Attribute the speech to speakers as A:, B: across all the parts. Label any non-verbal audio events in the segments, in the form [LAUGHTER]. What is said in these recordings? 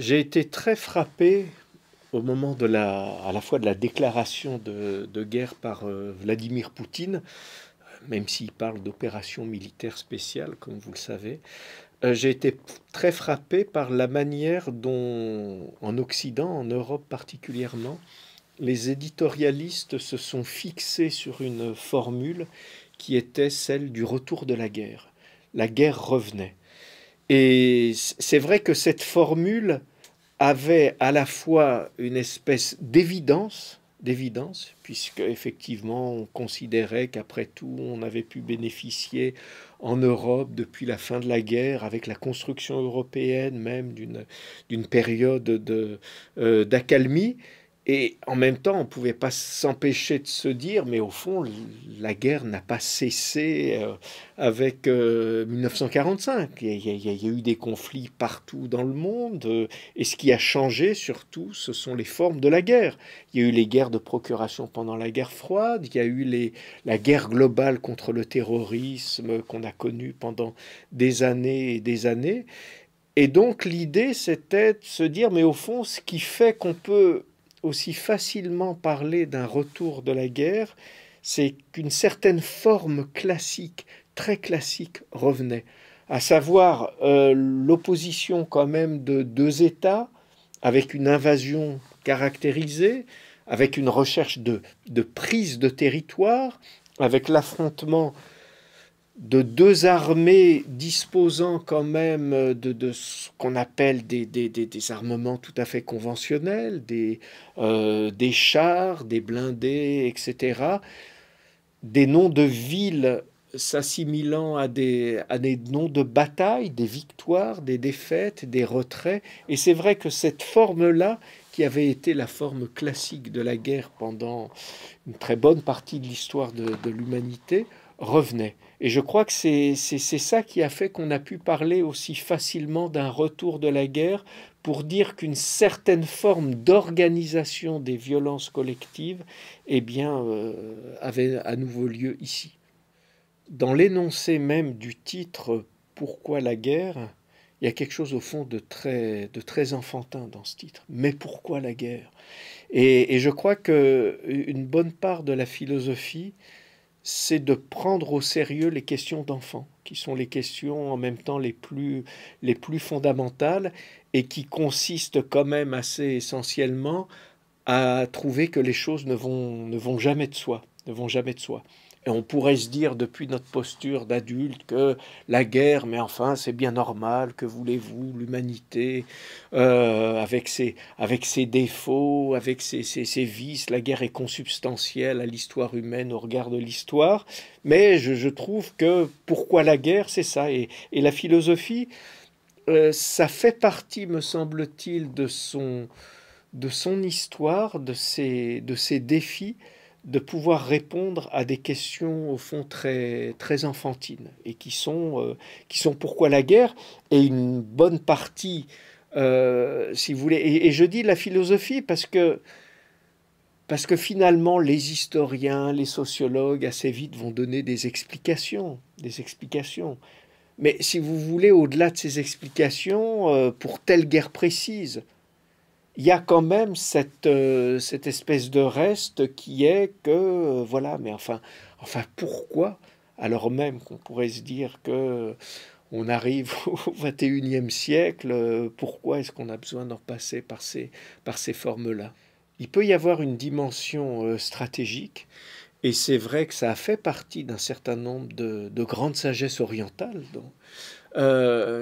A: j'ai été très frappé au moment de la, à la fois de la déclaration de, guerre par euh, Vladimir Poutine, même s'il parle d'opération militaire spéciale, comme vous le savez, euh, j'ai été très frappé par la manière dont, en Occident, en Europe particulièrement, les éditorialistes se sont fixés sur une formule qui était celle du retour de la guerre. La guerre revenait. Et c'est vrai que cette formule avait à la fois une espèce d'évidence, d'évidence, puisque effectivement on considérait qu'après tout on avait pu bénéficier en Europe depuis la fin de la guerre, avec la construction européenne même d'une période euh, d'accalmie. Et en même temps, on ne pouvait pas s'empêcher de se dire, mais au fond, la guerre n'a pas cessé euh, avec 1945. Euh, il y, a, eu des conflits partout dans le monde. Euh, et ce qui a changé, surtout, ce sont les formes de la guerre. Il y a eu les guerres de procuration pendant la guerre froide. Il y a eu la guerre globale contre le terrorisme qu'on a connue pendant des années et des années. Et donc l'idée, c'était de se dire, mais au fond, ce qui fait qu'on peut aussi facilement parler d'un retour de la guerre, c'est qu'une certaine forme classique, très classique, revenait, à savoir euh, l'opposition quand même de deux États, avec une invasion caractérisée, avec une recherche de, de prise de territoire, avec l'affrontement de deux armées disposant quand même de, ce qu'on appelle des, armements tout à fait conventionnels, des, euh, chars, des blindés, etc., des noms de villes s'assimilant à des, noms de batailles, des victoires, des défaites, des retraits. Et c'est vrai que cette forme-là, qui avait été la forme classique de la guerre pendant une très bonne partie de l'histoire de l'humanité, revenait. Et je crois que c'est ça qui a fait qu'on a pu parler aussi facilement d'un retour de la guerre pour dire qu'une certaine forme d'organisation des violences collectives eh bien, euh, avait à nouveau lieu ici. Dans l'énoncé même du titre Pourquoi la guerre il y a quelque chose au fond de très, enfantin dans ce titre. Mais pourquoi la guerre et, et, je crois que une bonne part de la philosophie c'est de prendre au sérieux les questions d'enfants, qui sont les questions en même temps les plus, fondamentales et qui consistent quand même assez essentiellement à trouver que les choses ne vont, ne vont jamais de soi, ne vont jamais de soi on pourrait se dire depuis notre posture d'adulte que la guerre, mais enfin, c'est bien normal, que voulez-vous, l'humanité, euh, avec, ses, défauts, avec ses, vices, la guerre est consubstantielle à l'histoire humaine au regard de l'histoire. Mais je, trouve que pourquoi la guerre, c'est ça. Et, la philosophie, euh, ça fait partie, me semble-t-il, de son, de son histoire, de ses défis de pouvoir répondre à des questions au fond très enfantines et euh, qui sont pourquoi la guerre est une bonne partie euh, si vous voulez et, je dis la philosophie parce que parce que finalement les historiens les sociologues assez vite vont donner des explications des explications mais si vous voulez au-delà de ces explications euh, pour telle guerre précise il y a quand même cette, euh, cette espèce de reste qui est que, euh, voilà, mais enfin, enfin pourquoi, alors même qu'on pourrait se dire que on arrive [LAUGHS] au 21e siècle, euh, pourquoi est-ce qu'on a besoin d'en passer par ces, par ces formes-là Il peut y avoir une dimension stratégique, et c'est vrai que ça a fait partie d'un certain nombre de, de, grandes sagesses orientales. Donc,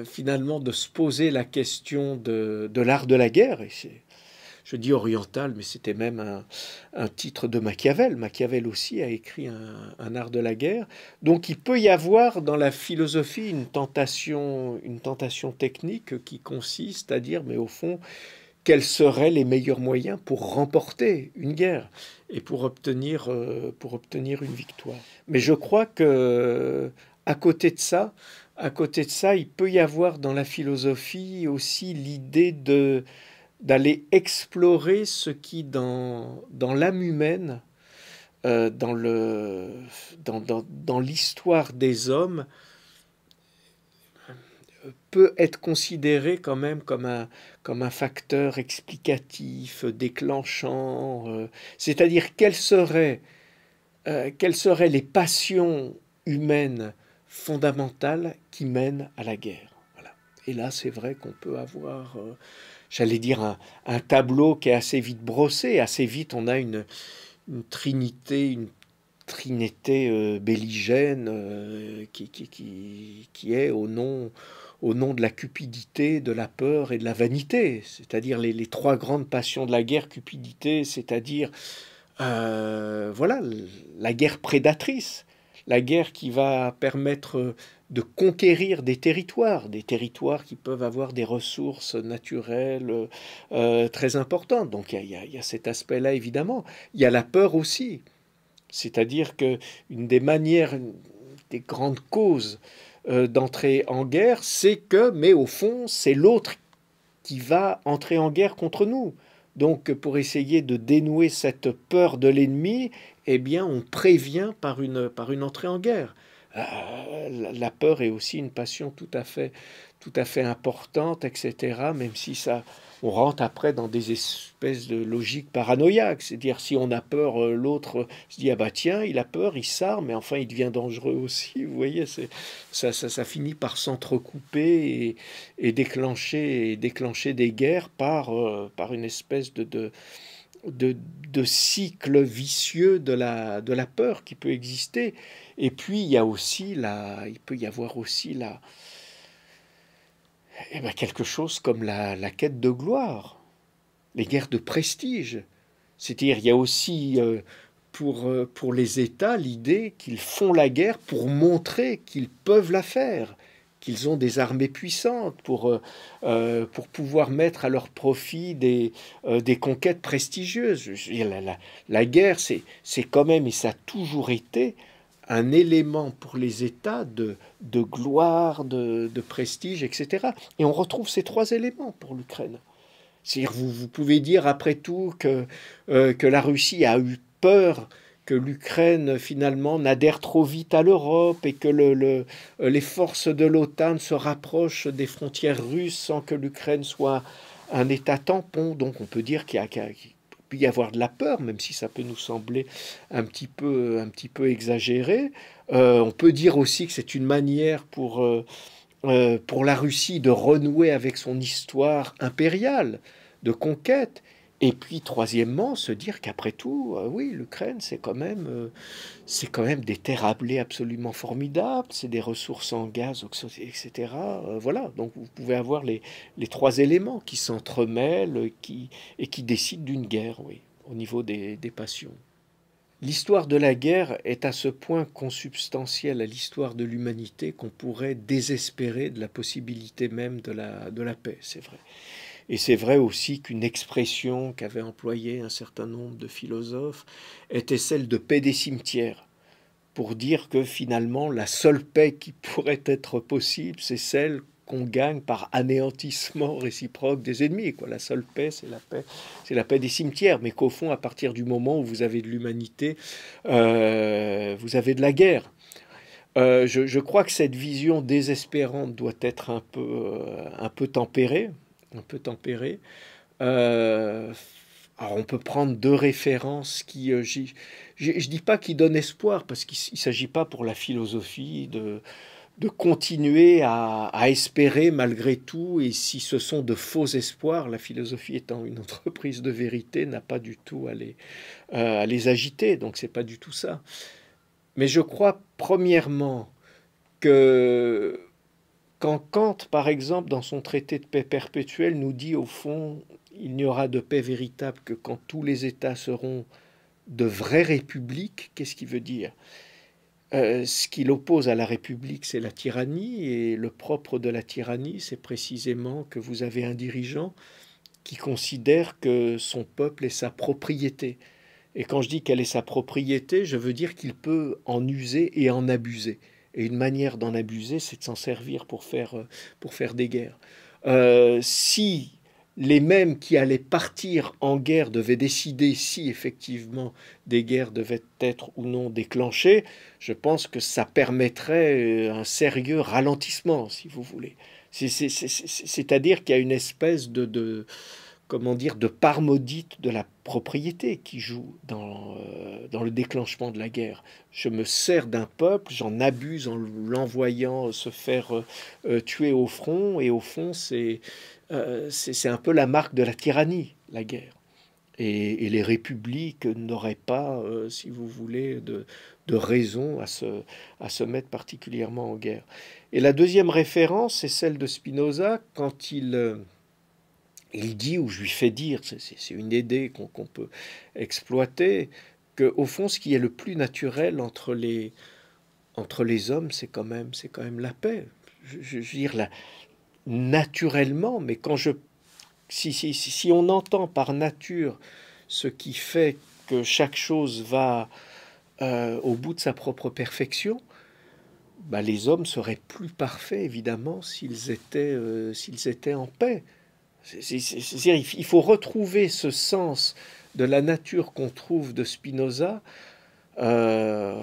A: finalement de se poser la question de, de l'art de la guerre, et c'est je dis oriental, mais c'était même un, titre de Machiavel. Machiavel aussi a écrit un, un, art de la guerre. Donc il peut y avoir dans la philosophie une tentation, une tentation technique qui consiste à dire, mais au fond, quels seraient les meilleurs moyens pour remporter une guerre et pour obtenir, euh, pour obtenir une victoire. Mais je crois que à côté de ça, à côté de ça, il peut y avoir dans la philosophie aussi l'idée de d'aller explorer ce qui, dans, dans l'âme humaine, euh, dans, le, dans, dans, dans l'histoire des hommes, peut être considéré quand même comme un, comme un facteur explicatif, déclenchant, euh, c'est-à-dire quelles seraient, euh, quelles seraient les passions humaines fondamentales qui mènent à la guerre. Voilà. Et là, c'est vrai qu'on peut avoir j'allais dire, un, tableau qui est assez vite brossé. Assez vite, on a une, trinité, une trinité euh, belligène euh, qui, qui, qui, qui, est au nom, au nom de la cupidité, de la peur et de la vanité, c'est-à-dire les, trois grandes passions de la guerre, cupidité, c'est-à-dire euh, voilà la guerre prédatrice, la guerre qui va permettre de conquérir des territoires, des territoires qui peuvent avoir des ressources naturelles euh, très importantes. Donc il y, a cet aspect-là évidemment. Il y a la peur aussi, c'est-à-dire qu'une des manières, des grandes causes euh, d'entrer en guerre, c'est que, mais au fond, c'est l'autre qui va entrer en guerre contre nous. Donc pour essayer de dénouer cette peur de l'ennemi, eh bien on prévient par une entrée en guerre. Ah, la peur est aussi une passion tout à fait, tout à fait importante, etc. Même si ça, on rentre après dans des espèces de logiques paranoïaques. C'est-à-dire, si on a peur, euh, l'autre euh, se dit Ah bah tiens, il a peur, il s'arme, mais enfin, il devient dangereux aussi. Vous voyez, ça, ça, ça, finit par s'entrecouper et, déclencher, déclencher des guerres par, euh, par une espèce de de, de cycle vicieux de la, peur qui peut exister. Et puis, il, y a aussi il peut y avoir aussi la, eh ben, quelque chose comme la, quête de gloire, les guerres de prestige. C'est-à-dire, il y a aussi euh, euh, pour les États l'idée qu'ils font la guerre pour montrer qu'ils peuvent la faire qu'ils ont des armées puissantes pour, euh, euh, pour pouvoir mettre à leur profit des, euh, des conquêtes prestigieuses. La, guerre, c'est quand même, et ça a toujours été, un élément pour les États de, gloire, de, prestige, etc. Et on retrouve ces trois éléments pour l'Ukraine. cest vous, pouvez dire après tout que, que la Russie a eu peur que l'Ukraine finalement n'adhère trop vite à l'Europe et que le, euh, les forces de l'OTAN se rapprochent des frontières russes sans que l'Ukraine soit un État tampon. Donc on peut dire qu'il y a, y avoir de la peur, même si ça peut nous sembler un petit peu, exagéré. Euh, on peut dire aussi que c'est une manière pour, euh, pour la Russie de renouer avec son histoire impériale, de conquête. Et puis troisièmement, se dire qu'après tout, euh, oui, l'Ukraine, c'est quand même, euh, quand même des terres à blé absolument formidables, c'est des ressources en gaz, etc. Euh, voilà. Donc vous pouvez avoir les, trois éléments qui s'entremêlent, et qui décident d'une guerre, oui, au niveau des, passions. L'histoire de la guerre est à ce point consubstantielle à l'histoire de l'humanité qu'on pourrait désespérer de la possibilité même de la paix, c'est vrai. Et c'est vrai aussi qu'une expression qu'avait employée un certain nombre de philosophes était celle de paix des cimetières, pour dire que finalement la seule paix qui pourrait être possible, c'est celle qu'on gagne par anéantissement [LAUGHS] réciproque des ennemis. Quoi. La seule paix, c'est la paix, des cimetières. Mais qu'au fond, à partir du moment où vous avez de l'humanité, euh, vous avez de la guerre. Euh, je, crois que cette vision désespérante doit être un peu, euh, un peu tempérée, on peut tempérer. Euh, alors on peut prendre deux références qui, euh, je ne dis pas qui donnent espoir, parce qu'il ne s'agit pas pour la philosophie de, de continuer à, espérer malgré tout, et si ce sont de faux espoirs, la philosophie étant une [LAUGHS] entreprise de vérité, n'a pas du tout à les, euh, à les agiter, donc c'est pas du tout ça. Mais je crois premièrement que quand Kant, par exemple, dans son traité de paix perpétuelle, nous dit au fond, il n'y aura de paix véritable que quand tous les États seront de vraies républiques, qu'est-ce qu'il veut dire euh, ce qu'il oppose à la République, c'est la tyrannie, et le propre de la tyrannie, c'est précisément que vous avez un dirigeant qui considère que son peuple est sa propriété. Et quand je dis qu'elle est sa propriété, je veux dire qu'il peut en user et en abuser. Et une manière d'en abuser, c'est de s'en servir pour faire, euh, pour faire des guerres. Euh, si les mêmes qui allaient partir en guerre devaient décider si effectivement des guerres devaient être ou non déclenchées, je pense que ça permettrait euh, un sérieux ralentissement, si vous voulez. C'est-à-dire qu'il y a une espèce de, de comment dire, de part maudite de la propriété qui joue dans, euh, dans le déclenchement de la guerre. Je me sers d'un peuple, j'en abuse en l'envoyant se faire euh, euh, tuer au front, et au fond, c'est un peu la marque de la tyrannie, la guerre. Et, les républiques n'auraient pas, si vous voulez, de, raison à se, à se mettre particulièrement en guerre. Et la deuxième référence, c'est celle de Spinoza quand il il dit ou je lui fais dire, c'est une idée qu'on peut exploiter, au fond, ce qui est le plus naturel entre les, hommes, c'est quand, même, quand même la paix. Je, veux dire, naturellement, mais quand je. Si, on entend par nature ce qui fait que chaque chose va euh, au bout de sa propre perfection, bah, les hommes seraient plus parfaits, évidemment, s'ils étaient euh, en paix. C'est-à-dire, il faut retrouver ce sens de la nature qu'on trouve de Spinoza, euh,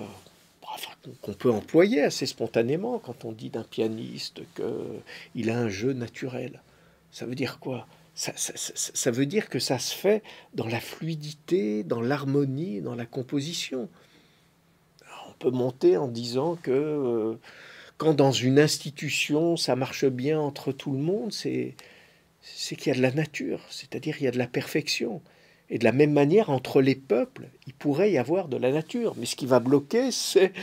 A: qu'on peut employer assez spontanément quand on dit d'un pianiste qu'il a un jeu naturel. Ça veut dire quoi ça, veut dire que ça se fait dans la fluidité, dans l'harmonie, dans la composition. on peut monter en disant que euh, quand dans une institution ça marche bien entre tout le monde, c'est c'est qu'il y a de la nature, c'est-à-dire il y a de la perfection. Et de la même manière, entre les peuples, il pourrait y avoir de la nature. Mais ce qui va bloquer, c'est,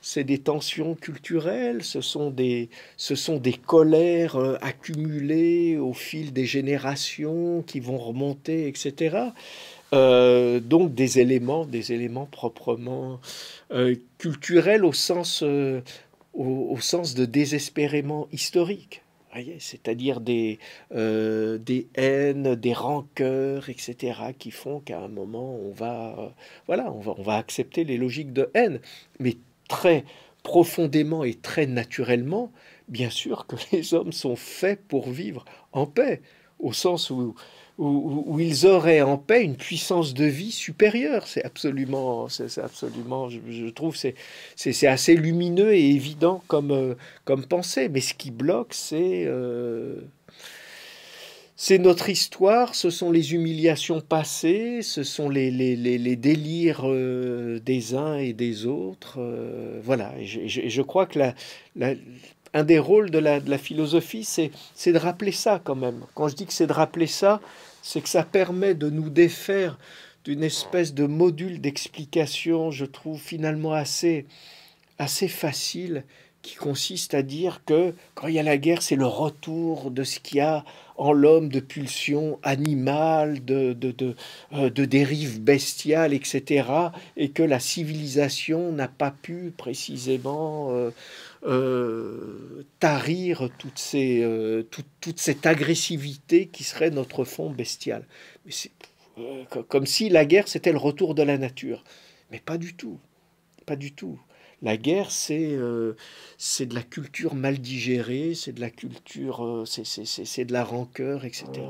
A: c'est des tensions culturelles, ce sont des, ce sont des colères euh, accumulées au fil des générations qui vont remonter, etc. Euh, donc des éléments, des éléments proprement euh, culturels au sens, au sens de désespérément historique c'est-à-dire euh, des, haines, des rancœurs, etc., qui font qu'à un moment, on va, euh, voilà, on on va accepter les logiques de haine, mais très profondément et très naturellement, bien sûr que [LAUGHS] les hommes sont faits pour vivre en paix, au sens où où, ils auraient en paix une puissance de vie supérieure. C'est absolument, c'est absolument, je, trouve, c'est c'est assez lumineux et évident comme euh, comme pensée. Mais ce qui bloque, c'est euh, c'est notre histoire, ce sont les humiliations passées, ce sont les, délires euh, des uns et des autres. voilà, et je, crois que la un des rôles de la, philosophie, c'est de rappeler ça quand même. Quand je dis que c'est de rappeler ça, c'est que ça permet de nous défaire d'une espèce de module d'explication, je trouve finalement assez, assez facile, qui consiste à dire que quand il y a la guerre, c'est le retour de ce qu'il y a en l'homme de pulsions animales, de, de, de, euh, dérives bestiales, etc., et que la civilisation n'a pas pu précisément... Euh, euh, tarir euh, toute cette agressivité qui serait notre fond bestial. Mais c'est euh, comme si la guerre c'était le retour de la nature. Mais pas du tout. Pas du tout. La guerre, c'est de la culture mal digérée, c'est de la culture, c'est de la rancœur, etc.